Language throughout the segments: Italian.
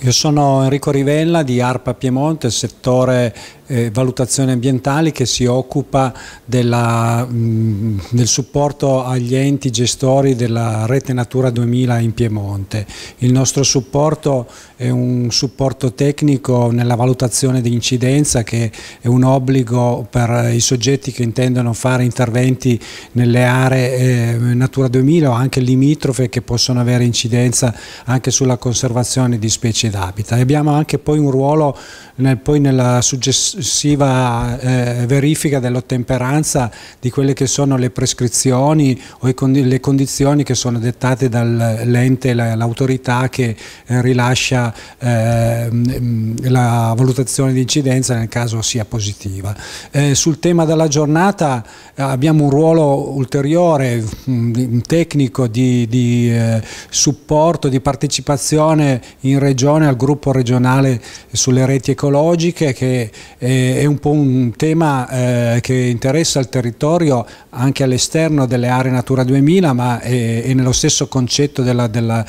Io sono Enrico Rivella di ARPA Piemonte, settore eh, valutazione ambientale che si occupa della, mh, del supporto agli enti gestori della rete Natura 2000 in Piemonte. Il nostro supporto è un supporto tecnico nella valutazione di incidenza che è un obbligo per i soggetti che intendono fare interventi nelle aree eh, Natura 2000 o anche limitrofe che possono avere incidenza anche sulla conservazione di specie d'habitat. Abbiamo anche poi un ruolo nel, poi nella suggestione successiva eh, verifica dell'ottemperanza di quelle che sono le prescrizioni o condi le condizioni che sono dettate dall'ente, l'autorità che eh, rilascia ehm, la valutazione di incidenza nel caso sia positiva. Eh, sul tema della giornata eh, abbiamo un ruolo ulteriore, mh, mm, tecnico di, di eh, supporto, di partecipazione in regione al gruppo regionale sulle reti ecologiche che è eh, è un po' un tema eh, che interessa il territorio anche all'esterno delle aree Natura 2000, ma è, è nello stesso concetto della, della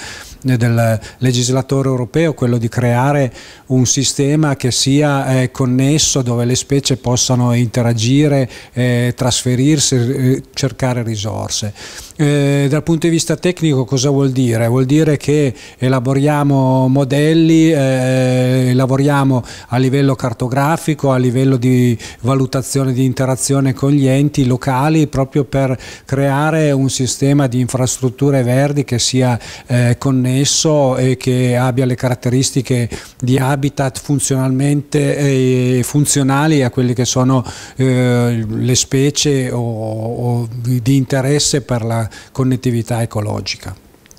eh, del legislatore europeo quello di creare un sistema che sia eh, connesso dove le specie possano interagire, eh, trasferirsi, eh, cercare risorse. Eh, dal punto di vista tecnico cosa vuol dire? Vuol dire che elaboriamo modelli, lavoriamo a livello cartografico, a livello di valutazione di interazione con gli enti locali proprio per creare un sistema di infrastrutture verdi che sia connesso connesso e che abbia le caratteristiche di habitat funzionalmente eh, funzionali a quelle che sono eh, le specie o di interesse per la connettività ecologica.